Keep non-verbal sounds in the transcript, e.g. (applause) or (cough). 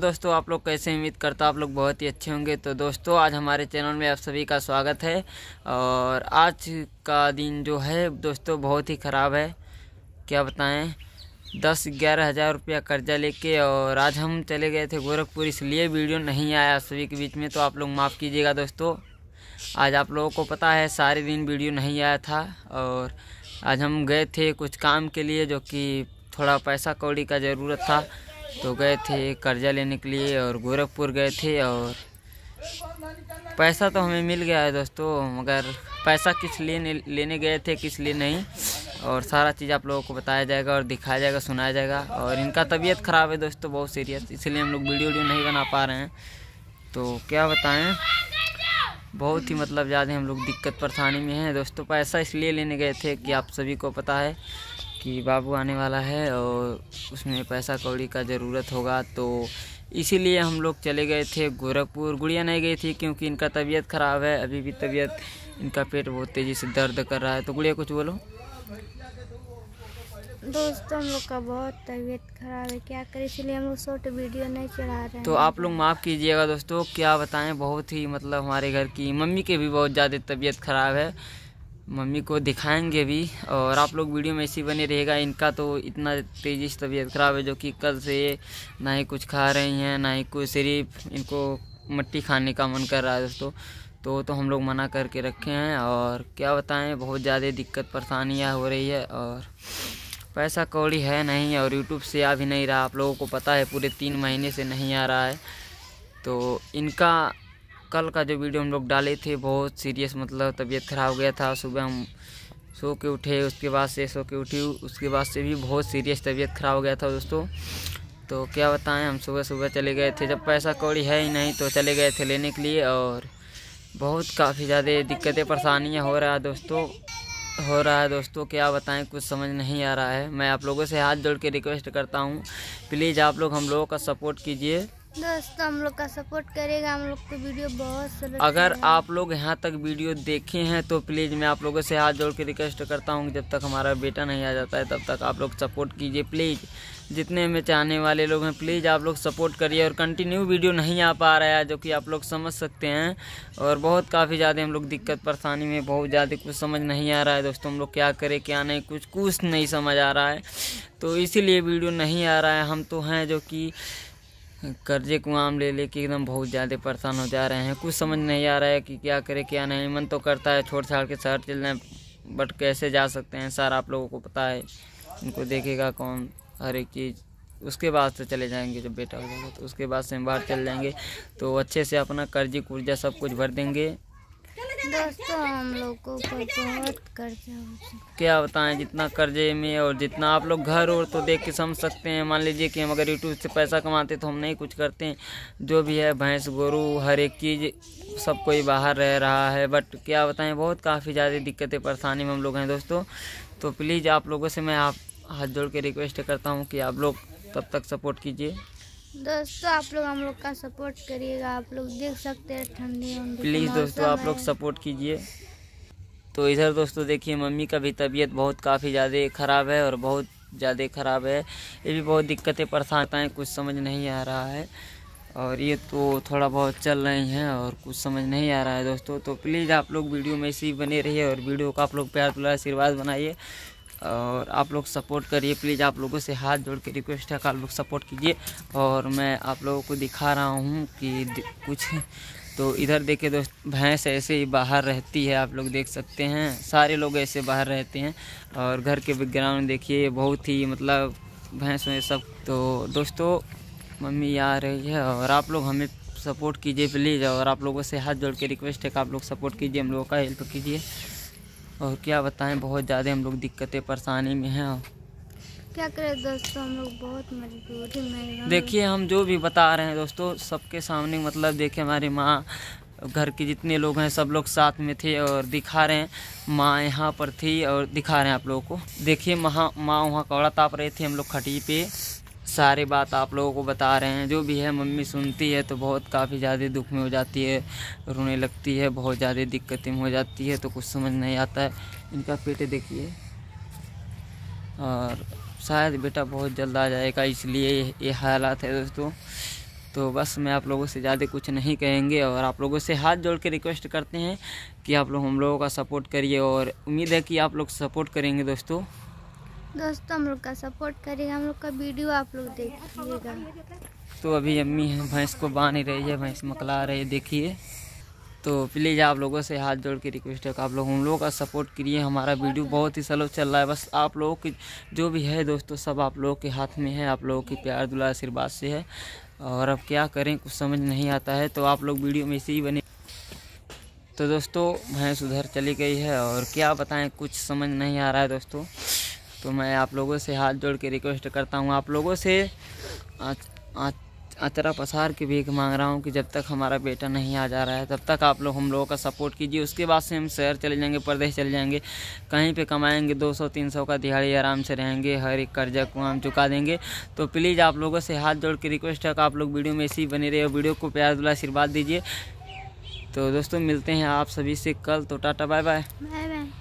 दोस्तों आप लोग कैसे उम्मीद करता आप लोग बहुत ही अच्छे होंगे तो दोस्तों आज हमारे चैनल में आप सभी का स्वागत है और आज का दिन जो है दोस्तों बहुत ही ख़राब है क्या बताएं दस ग्यारह हज़ार रुपया कर्जा लेके और आज हम चले गए थे गोरखपुर इसलिए वीडियो नहीं आया सभी के बीच में तो आप लोग माफ़ कीजिएगा दोस्तों आज आप लोगों को पता है सारे दिन वीडियो नहीं आया था और आज हम गए थे कुछ काम के लिए जो कि थोड़ा पैसा कौड़ी का ज़रूरत था तो गए थे कर्जा लेने के लिए और गोरखपुर गए थे और पैसा तो हमें मिल गया है दोस्तों मगर पैसा किस लेने लेने गए थे किस लिए नहीं और सारा चीज़ आप लोगों को बताया जाएगा और दिखाया जाएगा सुनाया जाएगा और इनका तबीयत ख़राब है दोस्तों बहुत सीरियस इसलिए हम लोग वीडियो वीडियो नहीं बना पा रहे हैं तो क्या बताएं बहुत ही मतलब ज़्यादा हम लोग दिक्कत परेशानी में हैं दोस्तों पैसा इसलिए लेने गए थे कि आप सभी को पता है कि बाबू आने वाला है और उसमें पैसा कौड़ी का ज़रूरत होगा तो इसीलिए हम लोग चले गए थे गोरखपुर गुड़िया नहीं गई थी क्योंकि इनका तबीयत ख़राब है अभी भी तबीयत इनका पेट बहुत तेज़ी से दर्द कर रहा है तो गुड़िया कुछ बोलो दोस्तों हम लोग का बहुत तबीयत ख़राब है क्या करें इसलिए हम लोग शॉर्ट वीडियो नहीं चला रहे हैं तो आप लोग माफ़ कीजिएगा दोस्तों क्या बताएं बहुत ही मतलब हमारे घर की मम्मी के भी बहुत ज़्यादा तबीयत ख़राब है मम्मी को दिखाएंगे भी और आप लोग वीडियो में इसी बने रहेगा इनका तो इतना तेज़ी से तबीयत ख़राब है जो कि कल से ये ना ही कुछ खा रही हैं ना ही कुछ सिर्फ इनको मट्टी खाने का मन कर रहा है दोस्तों तो तो हम लोग मना करके रखे हैं और क्या बताएं बहुत ज़्यादा दिक्कत परेशानियाँ हो रही है और पैसा कौड़ी है नहीं और यूट्यूब से आ भी नहीं रहा आप लोगों को पता है पूरे तीन महीने से नहीं आ रहा है तो इनका कल का जो वीडियो हम लोग डाले थे बहुत सीरियस मतलब तबीयत खराब हो गया था सुबह हम सो के उठे उसके बाद से सो के उठी उसके बाद से भी बहुत सीरियस तबीयत खराब हो गया था दोस्तों तो क्या बताएं हम सुबह सुबह चले गए थे जब पैसा कौड़ी है ही नहीं तो चले गए थे लेने के लिए और बहुत काफ़ी ज़्यादा दिक्कतें परेशानियाँ हो रहा है दोस्तों हो रहा है दोस्तों क्या बताएं कुछ समझ नहीं आ रहा है मैं आप लोगों से हाथ जोड़ के रिक्वेस्ट करता हूँ प्लीज़ आप लोग हम लोगों का सपोर्ट कीजिए दोस्तों हम लोग का सपोर्ट करेगा हम लोग को वीडियो बहुत अगर आप लोग यहाँ तक वीडियो देखे हैं तो प्लीज़ मैं आप लोगों से हाथ जोड़ के रिक्वेस्ट करता हूँ जब तक हमारा बेटा नहीं आ जाता है तब तक आप लोग सपोर्ट कीजिए प्लीज़ जितने में चाहने वाले लोग हैं प्लीज़ आप लोग सपोर्ट करिए और कंटिन्यू वीडियो नहीं आ पा रहा है जो कि आप लोग समझ सकते हैं और बहुत काफ़ी ज़्यादा हम लोग दिक्कत परेशानी में बहुत ज़्यादा कुछ समझ नहीं आ रहा है दोस्तों हम लोग क्या करें क्या नहीं कुछ कुछ नहीं समझ आ रहा है तो इसीलिए वीडियो नहीं आ रहा है हम तो हैं जो कि कर्जे को आम ले लेके एकदम बहुत ज़्यादा परेशान हो जा रहे हैं कुछ समझ नहीं आ रहा है कि क्या करें क्या नहीं मन तो करता है छोड़ छाड़ के शहर चल जाए बट कैसे जा सकते हैं सर आप लोगों को पता है उनको देखेगा कौन हर एक चीज़ उसके बाद से चले जाएंगे जब बेटा हो जाएगा तो उसके बाद से हम बाहर चल जाएंगे तो अच्छे से अपना कर्जी कुर्जा सब कुछ भर देंगे दोस्तों हम लोगों को बहुत कर्जा क्या बताएं जितना कर्जे में और जितना आप लोग घर और तो देख के समझ सकते हैं मान लीजिए कि हम अगर यूट्यूब से पैसा कमाते तो हम नहीं कुछ करते हैं जो भी है भैंस गोरू हर एक चीज़ सब कोई बाहर रह रहा है बट क्या बताएं बहुत काफ़ी ज़्यादा दिक्कतें परेशानी में हम लोग हैं दोस्तों तो प्लीज़ आप लोगों से मैं आप हाथ जोड़ के रिक्वेस्ट करता हूँ कि आप लोग तब तक सपोर्ट कीजिए दोस्तों आप लोग हम लोग का सपोर्ट करिएगा आप लोग देख सकते हैं ठंडी प्लीज़ दोस्तों आप लोग सपोर्ट कीजिए तो इधर दोस्तों देखिए मम्मी का भी तबीयत बहुत काफ़ी ज़्यादा ख़राब है और बहुत ज़्यादा ख़राब है ये भी बहुत दिक्कतें परेशानताएँ कुछ समझ नहीं आ रहा है और ये तो थोड़ा बहुत चल रही हैं और कुछ समझ नहीं आ रहा है दोस्तों तो प्लीज़ आप लोग वीडियो में इसी बने रहिए और वीडियो का आप लोग प्यार प्यार आशीर्वाद बनाइए और आप लोग सपोर्ट करिए प्लीज़ आप लोगों से हाथ जोड़ के रिक्वेस्ट है कि आप लोग सपोर्ट कीजिए और मैं आप लोगों को दिखा रहा हूँ कि कुछ (laughs) तो इधर देखे दोस्त भैंस ऐसे ही बाहर रहती है आप लोग देख सकते हैं सारे लोग ऐसे बाहर रहते हैं और घर के बैकग्राउंड देखिए बहुत ही मतलब भैंस में सब तो दोस्तों मम्मी आ रही है और आप लोग हमें सपोर्ट कीजिए प्लीज़ और आप लोगों से हाथ जोड़ के रिक्वेस्ट है कि आप लोग सपोर्ट कीजिए हम लोगों का हेल्प कीजिए और क्या बताएं बहुत ज़्यादा हम लोग दिक्कतें परेशानी में हैं क्या करें दोस्तों हम लोग बहुत मजबूर में देखिए हम जो भी बता रहे हैं दोस्तों सबके सामने मतलब देखिए हमारी माँ घर के जितने लोग हैं सब लोग साथ में थे और दिखा रहे हैं माँ यहाँ पर थी और दिखा रहे हैं आप लोगों को देखिए माँ माँ वहाँ कौड़ा ताप रहे थे हम लोग खटी पे सारे बात आप लोगों को बता रहे हैं जो भी है मम्मी सुनती है तो बहुत काफ़ी ज़्यादा दुख में हो जाती है रोने लगती है बहुत ज़्यादा दिक्कतें हो जाती है तो कुछ समझ नहीं आता है इनका पेट देखिए और शायद बेटा बहुत जल्द आ जाएगा इसलिए ये हालात है दोस्तों तो बस मैं आप लोगों से ज़्यादा कुछ नहीं कहेंगे और आप लोगों से हाथ जोड़ के रिक्वेस्ट करते हैं कि आप लोग हम लोगों का सपोर्ट करिए और उम्मीद है कि आप लोग सपोर्ट करेंगे दोस्तों दोस्तों हम लोग का सपोर्ट करिएगा हम लोग का वीडियो आप लोग देखिएगा तो अभी अम्मी है भैंस को बांध रही है भैंस मकला रही है देखिए तो प्लीज़ आप लोगों से हाथ जोड़ के रिक्वेस्ट है आप लोग हम लोगों का सपोर्ट करिए हमारा वीडियो बहुत ही सलो चल रहा है बस आप लोगों की जो भी है दोस्तों सब आप लोगों के हाथ में है आप लोगों की प्यार दुला आशीर्वाद से है और अब क्या करें कुछ समझ नहीं आता है तो आप लोग वीडियो में इसी ही बने तो दोस्तों भैंस उधर चली गई है और क्या बताएँ कुछ समझ नहीं आ रहा है दोस्तों तो मैं आप लोगों से हाथ जोड़ के रिक्वेस्ट करता हूँ आप लोगों से अचरा पसार की भीख मांग रहा हूँ कि जब तक हमारा बेटा नहीं आ जा रहा है तब तक आप लोग हम लोगों का सपोर्ट कीजिए उसके बाद से हम शहर चले जाएंगे प्रदेश चले जाएंगे कहीं पे कमाएंगे 200 सौ का दिहाड़ी आराम से रहेंगे हर एक कर्जा को हम चुका देंगे तो प्लीज़ आप लोगों से हाथ जोड़ के रिक्वेस्ट है कि आप लोग वीडियो में ही बने रहे और वीडियो को प्यार दुला आशीर्वाद दीजिए तो दोस्तों मिलते हैं आप सभी से कल तो टाटा बाय बाय